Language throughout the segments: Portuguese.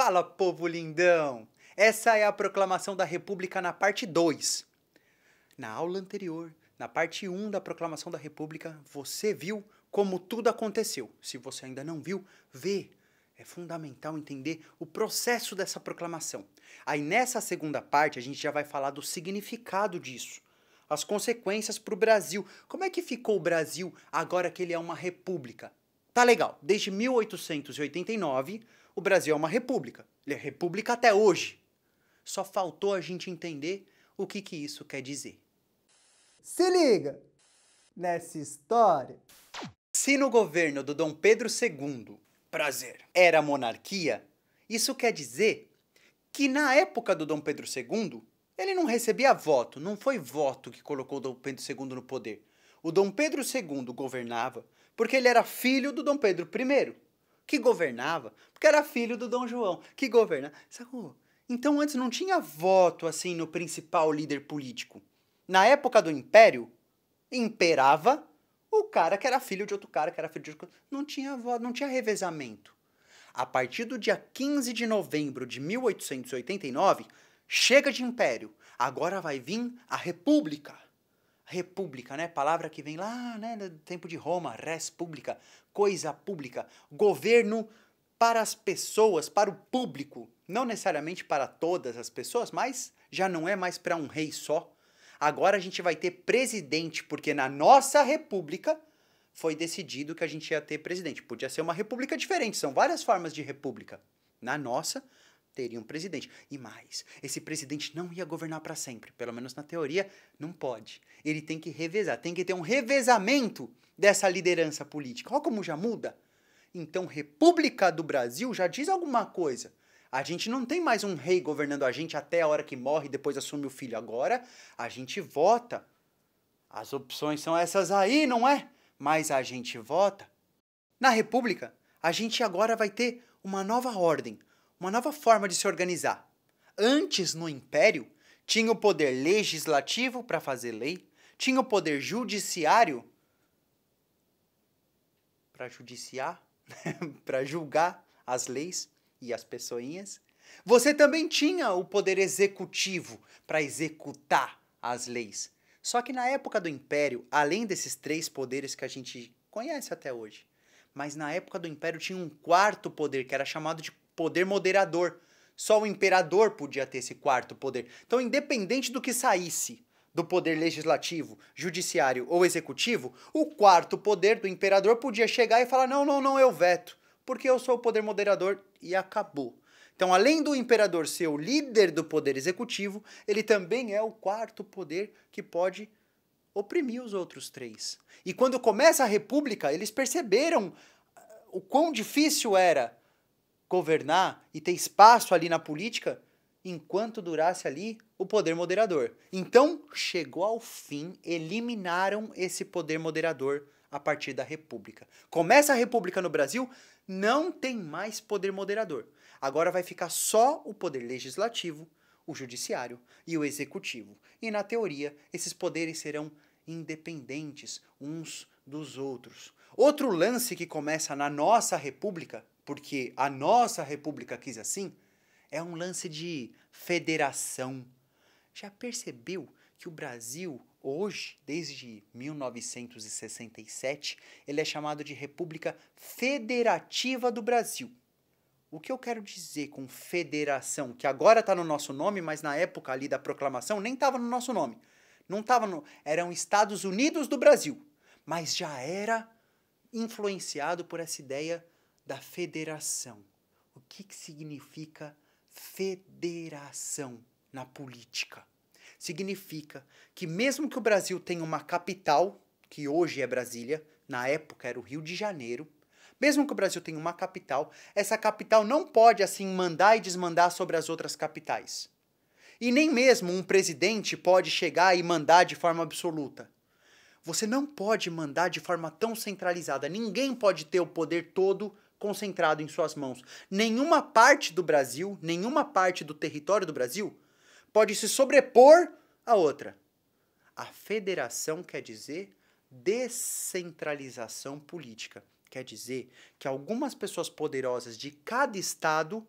Fala, povo lindão! Essa é a proclamação da República na parte 2. Na aula anterior, na parte 1 um da proclamação da República, você viu como tudo aconteceu. Se você ainda não viu, vê. É fundamental entender o processo dessa proclamação. Aí nessa segunda parte, a gente já vai falar do significado disso as consequências para o Brasil. Como é que ficou o Brasil agora que ele é uma república? Tá legal, desde 1889 o Brasil é uma república. Ele é república até hoje. Só faltou a gente entender o que, que isso quer dizer. Se liga nessa história. Se no governo do Dom Pedro II, prazer, era monarquia, isso quer dizer que na época do Dom Pedro II, ele não recebia voto, não foi voto que colocou o Dom Pedro II no poder. O Dom Pedro II governava porque ele era filho do Dom Pedro I que governava, porque era filho do Dom João, que governava. Então antes não tinha voto assim no principal líder político. Na época do Império, imperava o cara que era filho de outro cara, que era filho de outro. Não tinha voto, não tinha revezamento. A partir do dia 15 de novembro de 1889, chega de império. Agora vai vir a república república, né? Palavra que vem lá, né, do tempo de Roma, res pública, coisa pública, governo para as pessoas, para o público, não necessariamente para todas as pessoas, mas já não é mais para um rei só. Agora a gente vai ter presidente, porque na nossa república foi decidido que a gente ia ter presidente. Podia ser uma república diferente, são várias formas de república. Na nossa, teria um presidente. E mais, esse presidente não ia governar para sempre, pelo menos na teoria, não pode. Ele tem que revezar, tem que ter um revezamento dessa liderança política. Olha como já muda. Então, República do Brasil já diz alguma coisa. A gente não tem mais um rei governando a gente até a hora que morre e depois assume o filho. Agora, a gente vota. As opções são essas aí, não é? Mas a gente vota. Na República, a gente agora vai ter uma nova ordem, uma nova forma de se organizar. Antes, no Império, tinha o poder legislativo para fazer lei, tinha o poder judiciário para judiciar, para julgar as leis e as pessoinhas. Você também tinha o poder executivo para executar as leis. Só que na época do Império, além desses três poderes que a gente conhece até hoje, mas na época do Império tinha um quarto poder que era chamado de poder moderador. Só o imperador podia ter esse quarto poder. Então, independente do que saísse do poder legislativo, judiciário ou executivo, o quarto poder do imperador podia chegar e falar: não, não, não, eu veto, porque eu sou o poder moderador e acabou. Então, além do imperador ser o líder do poder executivo, ele também é o quarto poder que pode oprimir os outros três. E quando começa a república, eles perceberam ah, o quão difícil era governar e ter espaço ali na política enquanto durasse ali o poder moderador. Então, chegou ao fim, eliminaram esse poder moderador a partir da República. Começa a República no Brasil, não tem mais poder moderador. Agora vai ficar só o poder legislativo, o judiciário e o executivo. E na teoria, esses poderes serão independentes uns dos outros. Outro lance que começa na nossa República porque a nossa república quis assim, é um lance de federação. Já percebeu que o Brasil, hoje, desde 1967, ele é chamado de República Federativa do Brasil. O que eu quero dizer com federação, que agora está no nosso nome, mas na época ali da proclamação nem estava no nosso nome. Não estava no. Eram Estados Unidos do Brasil. Mas já era influenciado por essa ideia da federação. O que, que significa federação na política? Significa que, mesmo que o Brasil tenha uma capital, que hoje é Brasília, na época era o Rio de Janeiro, mesmo que o Brasil tenha uma capital, essa capital não pode assim mandar e desmandar sobre as outras capitais. E nem mesmo um presidente pode chegar e mandar de forma absoluta. Você não pode mandar de forma tão centralizada. Ninguém pode ter o poder todo concentrado em suas mãos. Nenhuma parte do Brasil, nenhuma parte do território do Brasil pode se sobrepor à outra. A federação quer dizer descentralização política. Quer dizer que algumas pessoas poderosas de cada estado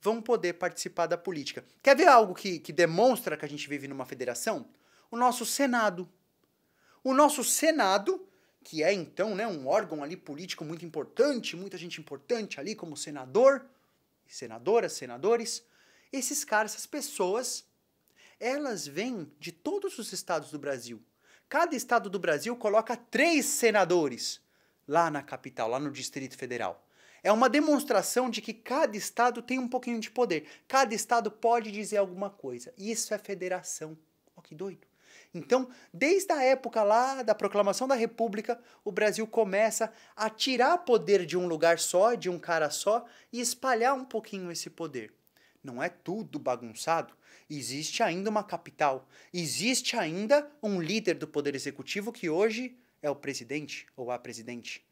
vão poder participar da política. Quer ver algo que, que demonstra que a gente vive numa federação? O nosso Senado. O nosso Senado que é então né, um órgão ali político muito importante, muita gente importante ali, como senador, senadoras, senadores, esses caras, essas pessoas, elas vêm de todos os estados do Brasil. Cada estado do Brasil coloca três senadores lá na capital, lá no Distrito Federal. É uma demonstração de que cada estado tem um pouquinho de poder. Cada estado pode dizer alguma coisa. Isso é federação. Ó, oh, que doido. Então, desde a época lá da proclamação da República, o Brasil começa a tirar poder de um lugar só, de um cara só, e espalhar um pouquinho esse poder. Não é tudo bagunçado. Existe ainda uma capital. Existe ainda um líder do Poder Executivo que hoje é o presidente ou a presidente.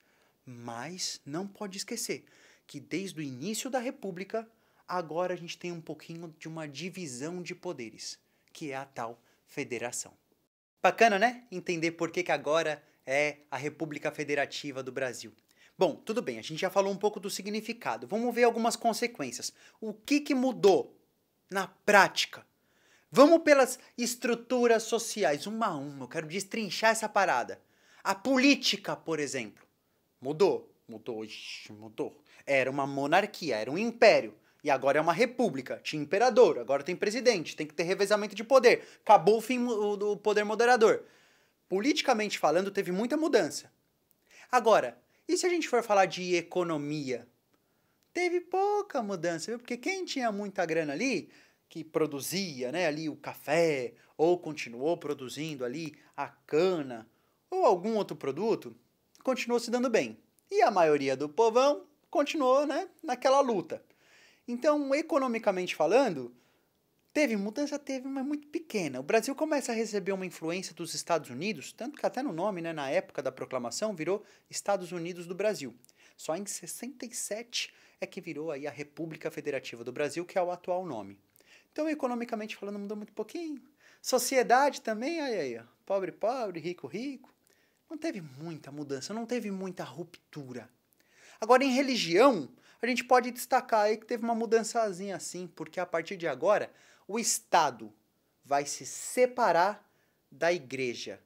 Mas não pode esquecer que desde o início da República, agora a gente tem um pouquinho de uma divisão de poderes, que é a tal federação. Bacana, né? Entender por que, que agora é a República Federativa do Brasil. Bom, tudo bem, a gente já falou um pouco do significado. Vamos ver algumas consequências. O que, que mudou na prática? Vamos pelas estruturas sociais, uma a uma. Eu quero destrinchar essa parada. A política, por exemplo, mudou. Mudou, mudou. Era uma monarquia, era um império. E agora é uma república. Tinha imperador, agora tem presidente, tem que ter revezamento de poder. Acabou o fim do poder moderador. Politicamente falando, teve muita mudança. Agora, e se a gente for falar de economia? Teve pouca mudança, viu? Porque quem tinha muita grana ali, que produzia né, ali o café, ou continuou produzindo ali a cana, ou algum outro produto, continuou se dando bem. E a maioria do povão continuou né, naquela luta. Então, economicamente falando, teve mudança, teve, mas muito pequena. O Brasil começa a receber uma influência dos Estados Unidos, tanto que até no nome, né, na época da proclamação, virou Estados Unidos do Brasil. Só em 67 é que virou aí a República Federativa do Brasil, que é o atual nome. Então, economicamente falando, mudou muito pouquinho. Sociedade também, aí, aí, ó. pobre, pobre, rico, rico. Não teve muita mudança, não teve muita ruptura. Agora, em religião, a gente pode destacar aí que teve uma mudançazinha assim, porque a partir de agora o Estado vai se separar da igreja.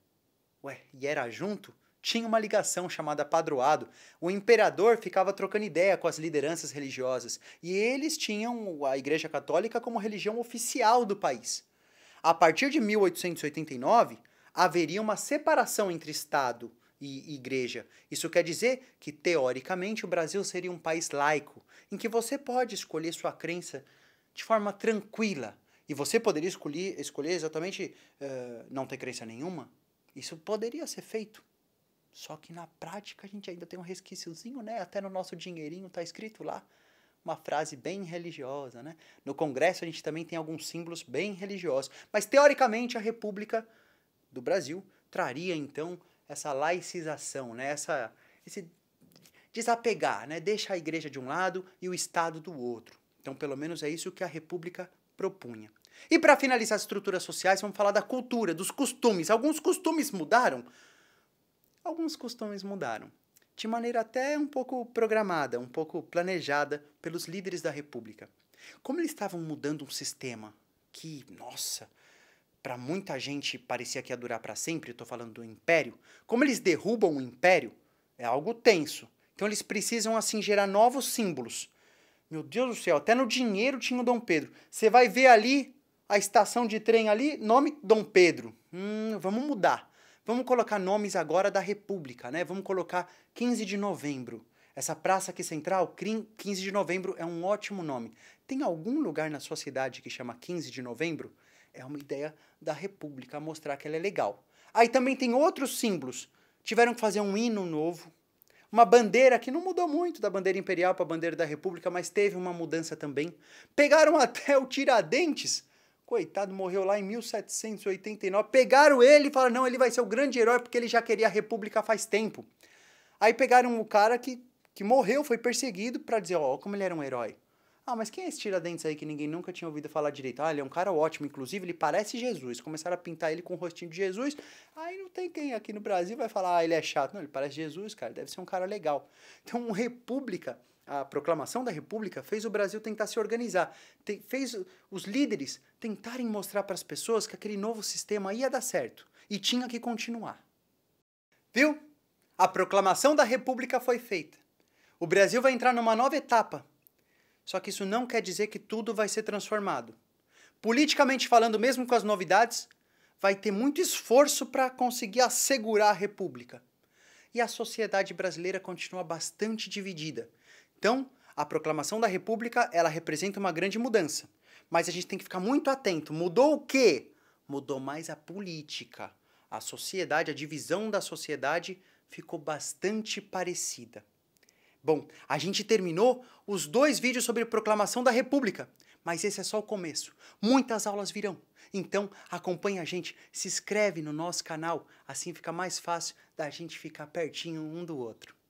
Ué, e era junto? Tinha uma ligação chamada padroado. O imperador ficava trocando ideia com as lideranças religiosas e eles tinham a Igreja Católica como religião oficial do país. A partir de 1889, haveria uma separação entre Estado e igreja. Isso quer dizer que, teoricamente, o Brasil seria um país laico, em que você pode escolher sua crença de forma tranquila. E você poderia escolher, escolher exatamente uh, não ter crença nenhuma. Isso poderia ser feito. Só que na prática a gente ainda tem um resquíciozinho, né? Até no nosso dinheirinho está escrito lá uma frase bem religiosa, né? No Congresso a gente também tem alguns símbolos bem religiosos. Mas teoricamente a República do Brasil traria então essa laicização, né? essa, esse desapegar, né? deixa a igreja de um lado e o Estado do outro. Então, pelo menos é isso que a República propunha. E para finalizar as estruturas sociais, vamos falar da cultura, dos costumes. Alguns costumes mudaram? Alguns costumes mudaram. De maneira até um pouco programada, um pouco planejada pelos líderes da República. Como eles estavam mudando um sistema que, nossa, para muita gente parecia que ia durar para sempre, estou falando do império, como eles derrubam o império, é algo tenso. Então eles precisam assim gerar novos símbolos. Meu Deus do céu, até no dinheiro tinha o Dom Pedro. Você vai ver ali a estação de trem ali, nome Dom Pedro. Hum, vamos mudar. Vamos colocar nomes agora da República, né? Vamos colocar 15 de novembro. Essa praça aqui central, 15 de novembro, é um ótimo nome. Tem algum lugar na sua cidade que chama 15 de novembro? É uma ideia da República, mostrar que ela é legal. Aí também tem outros símbolos. Tiveram que fazer um hino novo, uma bandeira que não mudou muito da bandeira imperial para a bandeira da República, mas teve uma mudança também. Pegaram até o Tiradentes. Coitado, morreu lá em 1789. Pegaram ele e falaram: não, ele vai ser o grande herói porque ele já queria a República faz tempo. Aí pegaram o cara que, que morreu, foi perseguido, para dizer: ó, oh, como ele era um herói. Ah, mas quem é esse Tiradentes aí que ninguém nunca tinha ouvido falar direito? Ah, ele é um cara ótimo, inclusive ele parece Jesus. Começaram a pintar ele com o rostinho de Jesus. Aí não tem quem aqui no Brasil vai falar, ah, ele é chato. Não, ele parece Jesus, cara, deve ser um cara legal. Então, República, a proclamação da República, fez o Brasil tentar se organizar. Te, fez os líderes tentarem mostrar para as pessoas que aquele novo sistema ia dar certo e tinha que continuar. Viu? A proclamação da República foi feita. O Brasil vai entrar numa nova etapa só que isso não quer dizer que tudo vai ser transformado. Politicamente falando, mesmo com as novidades, vai ter muito esforço para conseguir assegurar a república. E a sociedade brasileira continua bastante dividida. Então, a proclamação da república, ela representa uma grande mudança. Mas a gente tem que ficar muito atento. Mudou o quê? Mudou mais a política. A sociedade, a divisão da sociedade ficou bastante parecida. Bom, a gente terminou os dois vídeos sobre proclamação da República, mas esse é só o começo. Muitas aulas virão. Então, acompanhe a gente, se inscreve no nosso canal, assim fica mais fácil da gente ficar pertinho um do outro.